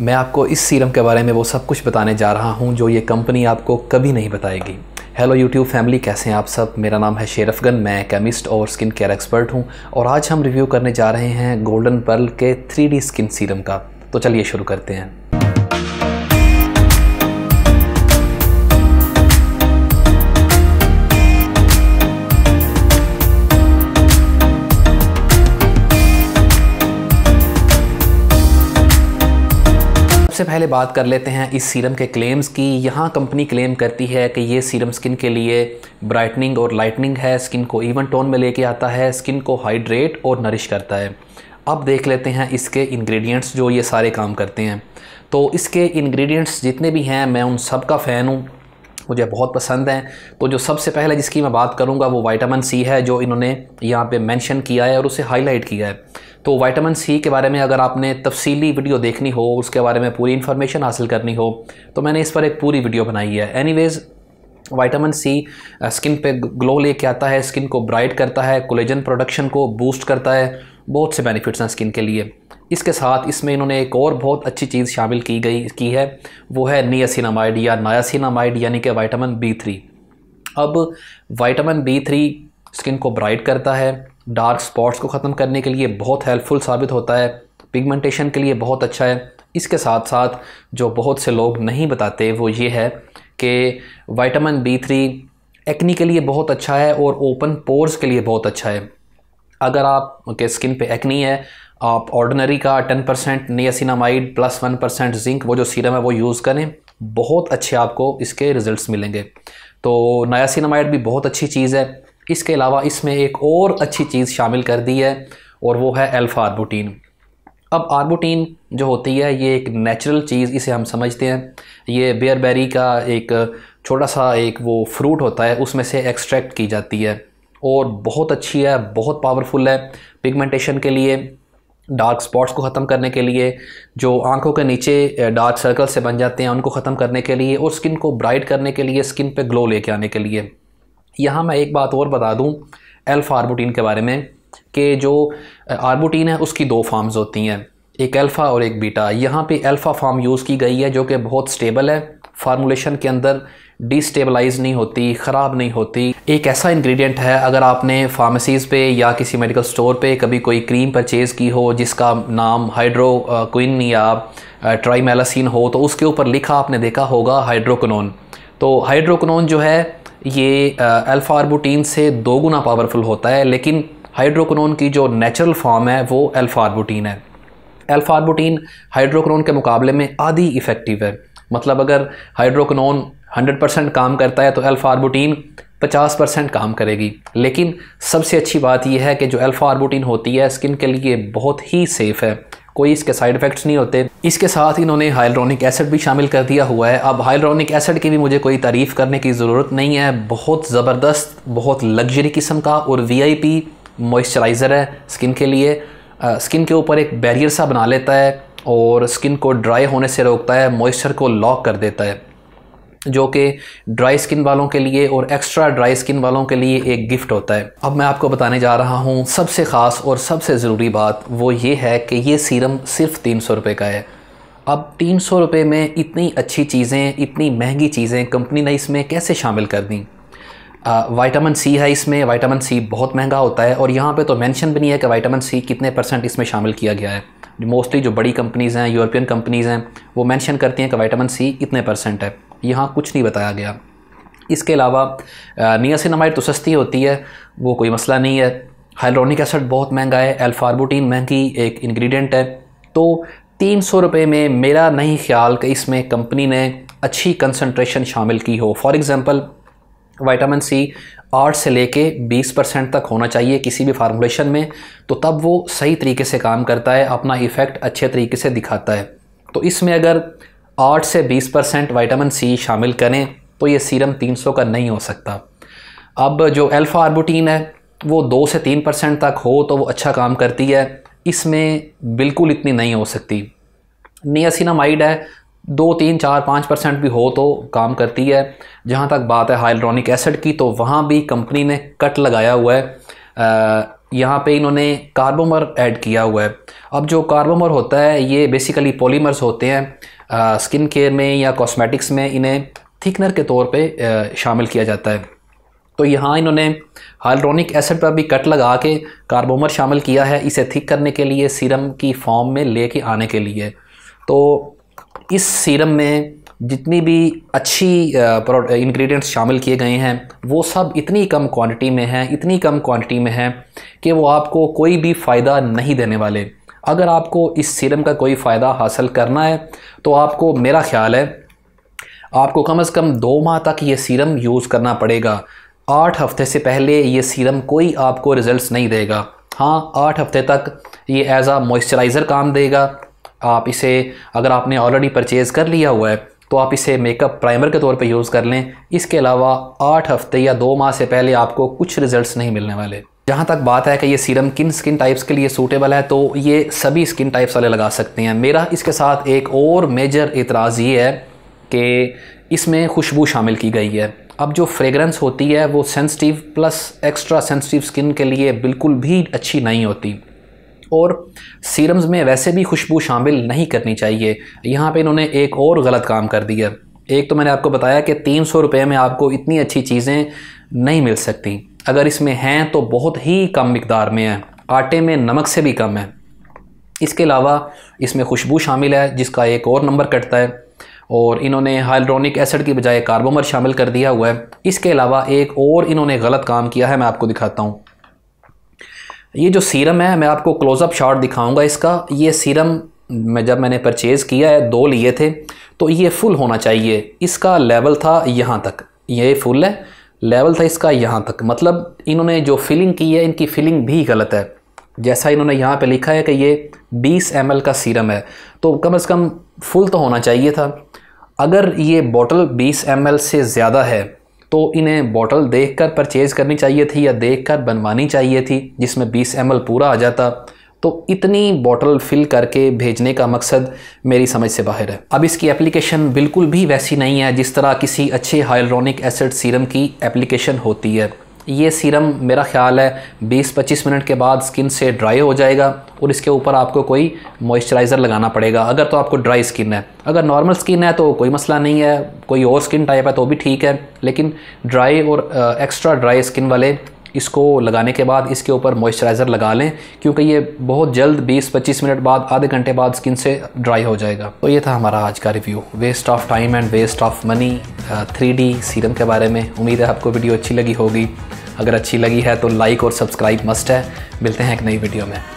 मैं आपको इस सीरम के बारे में वो सब कुछ बताने जा रहा हूँ जो ये कंपनी आपको कभी नहीं बताएगी हेलो यूट्यूब फैमिली कैसे हैं आप सब मेरा नाम है शेरफ गन मैं केमिस्ट और स्किन केयर एक्सपर्ट हूँ और आज हम रिव्यू करने जा रहे हैं गोल्डन पर्ल के थ्री स्किन सीरम का तो चलिए शुरू करते हैं सबसे पहले बात कर लेते हैं इस सीरम के क्लेम्स की यहाँ कंपनी क्लेम करती है कि ये सीरम स्किन के लिए ब्राइटनिंग और लाइटनिंग है स्किन को इवन टोन में लेके आता है स्किन को हाइड्रेट और नरिश करता है अब देख लेते हैं इसके इंग्रेडिएंट्स जो ये सारे काम करते हैं तो इसके इंग्रेडिएंट्स जितने भी हैं मैं उन सब का फ़ैन हूँ मुझे बहुत पसंद हैं तो जो सबसे पहले जिसकी मैं बात करूँगा वो वाइटामिन सी है जो इन्होंने यहाँ पे मेंशन किया है और उसे हाईलाइट किया है तो वाइटामिन सी के बारे में अगर आपने तफसीली वीडियो देखनी हो उसके बारे में पूरी इन्फॉर्मेशन हासिल करनी हो तो मैंने इस पर एक पूरी वीडियो बनाई है एनीवेज़ वाइटामिन सी स्किन पे ग्लो लेके आता है स्किन को ब्राइट करता है कोलेजन प्रोडक्शन को बूस्ट करता है बहुत से बेनिफिट्स हैं स्किन के लिए इसके साथ इसमें इन्होंने एक और बहुत अच्छी चीज़ शामिल की गई की है वो है नियासिनामाइड या नायासिनामाइड यानी कि वाइटामिन बी थ्री अब वाइटामिन बी थ्री स्किन को ब्राइट करता है डार्क स्पॉट्स को ख़त्म करने के लिए बहुत हेल्पफुल साबित होता है पिगमेंटेशन के लिए बहुत अच्छा है इसके साथ साथ जो बहुत से लोग नहीं बताते वो ये है कि वाइटामिन बी थ्री एक्नी के लिए बहुत अच्छा है और ओपन पोर्स के लिए बहुत अच्छा है अगर आप के स्किन पे एक्नी है आप ऑर्डनरी का ten percent niacinamide plus one percent zinc वो जो सीरम है वो यूज़ करें बहुत अच्छे आपको इसके रिज़ल्ट मिलेंगे तो नायासिनामाइड भी बहुत अच्छी चीज़ है इसके अलावा इसमें एक और अच्छी चीज़ शामिल कर दी है और वो है अल्फ़ा आर्बुटीन अब आर्बुटीन जो होती है ये एक नेचुरल चीज़ इसे हम समझते हैं ये बेयरबेरी का एक छोटा सा एक वो फ्रूट होता है उसमें से एक्सट्रैक्ट की जाती है और बहुत अच्छी है बहुत पावरफुल है पिगमेंटेशन के लिए डार्क स्पॉट्स को ख़त्म करने के लिए जो आंखों के नीचे डार्क सर्कल से बन जाते हैं उनको ख़त्म करने के लिए और स्किन को ब्राइट करने के लिए स्किन पे ग्लो लेके आने के लिए यहाँ मैं एक बात और बता दूँ एल्फ़ा आर्बुटीन के बारे में कि जो आर्बुटीन है उसकी दो फॉर्म्स होती हैं एक अल्फ़ा और एक बीटा यहाँ पे अल्फ़ा फॉर्म यूज़ की गई है जो कि बहुत स्टेबल है फार्मूलेशन के अंदर डिस्टेबलाइज नहीं होती ख़राब नहीं होती एक ऐसा इंग्रेडिएंट है अगर आपने फार्मेसीज़ पे या किसी मेडिकल स्टोर पे कभी कोई क्रीम परचेज़ की हो जिसका नाम हाइड्रोक्विन या ट्राईमेलासिन हो तो उसके ऊपर लिखा आपने देखा होगा हाइड्रोकनोन तो हाइड्रोकनोन जो है ये अल्फ़ा आर्बुटीन से दो गुना पावरफुल होता है लेकिन हाइड्रोक्रोन की जो नेचुरल फॉर्म है वो अल्फ़ा आर्बुटीन है अल्फ़ा आर्बुटीन हाइड्रोक्रोन के मुकाबले में आधी इफ़ेक्टिव है मतलब अगर हाइड्रोक्रोन 100 परसेंट काम करता है तो अल्फ़ा आर्बुटीन 50 परसेंट काम करेगी लेकिन सबसे अच्छी बात यह है कि जो अल्फ़ा आर्बुटीन होती है स्किन के लिए बहुत ही सेफ़ है कोई इसके साइड इफेक्ट्स नहीं होते इसके साथ इन्होंने हाइलोनिक एसिड भी शामिल कर दिया हुआ है अब हाइलोनिक एसिड की भी मुझे कोई तारीफ़ करने की ज़रूरत नहीं है बहुत ज़बरदस्त बहुत लग्जरी किस्म का और वी मॉइस्चराइज़र है स्किन के लिए आ, स्किन के ऊपर एक बैरियर सा बना लेता है और स्किन को ड्राई होने से रोकता है मॉइस्चर को लॉक कर देता है जो कि ड्राई स्किन वालों के लिए और एक्स्ट्रा ड्राई स्किन वालों के लिए एक गिफ्ट होता है अब मैं आपको बताने जा रहा हूँ सबसे ख़ास और सबसे ज़रूरी बात वो ये है कि ये सीरम सिर्फ तीन सौ रुपये का है अब तीन सौ रुपये में इतनी अच्छी चीज़ें इतनी महंगी चीज़ें कंपनी ने इसमें कैसे शामिल कर दी वाइटामिन सी है इसमें वाइटामिन सी बहुत महंगा होता है और यहाँ पे तो मेंशन भी नहीं है कि वाइटामिन सी कितने परसेंट इसमें शामिल किया गया है मोस्टली जो बड़ी कंपनीज़ हैं यूरोपियन कंपनीज़ हैं वो मेंशन करती हैं कि वाइटामिन सी इतने परसेंट है यहाँ कुछ नहीं बताया गया इसके अलावा नियासिनमाइड तो सस्ती होती है वो कोई मसला नहीं है हाइलोनिक एसड बहुत महंगा है एल्फार्बोटीन महंगी एक इन्ग्रीडियंट है तो तीन सौ रुपये में मेरा नहीं ख्याल कि इसमें कंपनी ने अच्छी कंसनट्रेशन शामिल की हो फॉर एग्ज़ाम्पल वाइटामिन सी आठ से लेके 20 परसेंट तक होना चाहिए किसी भी फार्मूलेशन में तो तब वो सही तरीके से काम करता है अपना इफ़ेक्ट अच्छे तरीके से दिखाता है तो इसमें अगर आठ से बीस परसेंट वाइटामिन सी शामिल करें तो ये सीरम तीन सौ का नहीं हो सकता अब जो अल्फ़ा आर्बुटीन है वो दो से तीन परसेंट तक हो तो वो अच्छा काम करती है इसमें बिल्कुल इतनी नहीं हो सकती नियासिनामाइड है दो तीन चार पाँच परसेंट भी हो तो काम करती है जहाँ तक बात है हाइलोनिक एसिड की तो वहाँ भी कंपनी ने कट लगाया हुआ है यहाँ पे इन्होंने कार्बोमर ऐड किया हुआ है अब जो कार्बोमर होता है ये बेसिकली पॉलीमर्स होते हैं स्किन केयर में या कॉस्मेटिक्स में इन्हें थिकनर के तौर पे शामिल किया जाता है तो यहाँ इन्होंने हाइलोनिक एसिड पर भी कट लगा के कार्बोमर शामिल किया है इसे थिक करने के लिए सीरम की फॉर्म में लेके आने के लिए तो इस सीरम में जितनी भी अच्छी इंग्रेडिएंट्स शामिल किए गए हैं वो सब इतनी कम क्वांटिटी में हैं इतनी कम क्वांटिटी में हैं कि वो आपको कोई भी फ़ायदा नहीं देने वाले अगर आपको इस सीरम का कोई फ़ायदा हासिल करना है तो आपको मेरा ख्याल है आपको कम अज़ कम दो माह तक ये सीरम यूज़ करना पड़ेगा आठ हफ्ते से पहले ये सीरम कोई आपको रिज़ल्ट नहीं देगा हाँ आठ हफ्ते तक ये एज़ आ मॉइस्चराइज़र काम देगा आप इसे अगर आपने ऑलरेडी परचेज़ कर लिया हुआ है तो आप इसे मेकअप प्राइमर के तौर पे यूज़ कर लें इसके अलावा आठ हफ्ते या दो माह से पहले आपको कुछ रिज़ल्ट्स नहीं मिलने वाले जहाँ तक बात है कि ये सीरम किन स्किन टाइप्स के लिए सूटेबल है तो ये सभी स्किन टाइप्स वाले लगा सकते हैं मेरा इसके साथ एक और मेजर एतराज़ ये है कि इसमें खुशबू शामिल की गई है अब जो फ्रेगरेंस होती है वो sensitive plus extra sensitive skin के लिए बिल्कुल भी अच्छी नहीं होती और सीरम्स में वैसे भी खुशबू शामिल नहीं करनी चाहिए यहाँ पे इन्होंने एक और गलत काम कर दिया एक तो मैंने आपको बताया कि तीन सौ रुपये में आपको इतनी अच्छी चीज़ें नहीं मिल सकती अगर इसमें हैं तो बहुत ही कम मकदार में है आटे में नमक से भी कम है इसके अलावा इसमें खुशबू शामिल है जिसका एक और नंबर कटता है और इन्होंने हाइड्रोनिक एसिड की बजाय कार्बोमर शामिल कर दिया हुआ है इसके अलावा एक और इन्होंने गलत काम किया है मैं आपको दिखाता हूँ ये जो सीरम है मैं आपको क्लोज़अप शॉट दिखाऊंगा इसका ये सीरम मैं जब मैंने परचेज़ किया है दो लिए थे तो ये फुल होना चाहिए इसका लेवल था यहाँ तक ये फुल है लेवल था इसका यहाँ तक मतलब इन्होंने जो फिलिंग की है इनकी फिलिंग भी गलत है जैसा इन्होंने यहाँ पे लिखा है कि ये 20 एम का सीरम है तो कम से कम फुल तो होना चाहिए था अगर ये बॉटल 20 एम से ज़्यादा है तो इन्हें बॉटल देखकर परचेज़ करनी चाहिए थी या देखकर बनवानी चाहिए थी जिसमें 20 एम पूरा आ जाता तो इतनी बॉटल फिल करके भेजने का मकसद मेरी समझ से बाहर है अब इसकी एप्लीकेशन बिल्कुल भी वैसी नहीं है जिस तरह किसी अच्छे हाइलोनिक एसिड सीरम की एप्लीकेशन होती है ये सीरम मेरा ख्याल है 20-25 मिनट के बाद स्किन से ड्राई हो जाएगा और इसके ऊपर आपको कोई मॉइस्चराइज़र लगाना पड़ेगा अगर तो आपको ड्राई स्किन है अगर नॉर्मल स्किन है तो कोई मसला नहीं है कोई और स्किन टाइप है तो भी ठीक है लेकिन ड्राई और एक्स्ट्रा ड्राई स्किन वाले इसको लगाने के बाद इसके ऊपर मॉइस्चराइज़र लगा लें क्योंकि ये बहुत जल्द 20-25 मिनट बाद आधे घंटे बाद स्किन से ड्राई हो जाएगा तो ये था हमारा आज का review waste of time and waste of money three serum के बारे में उम्मीद है आपको वीडियो अच्छी लगी होगी अगर अच्छी लगी है तो लाइक और सब्सक्राइब मस्ट है मिलते हैं एक नई वीडियो में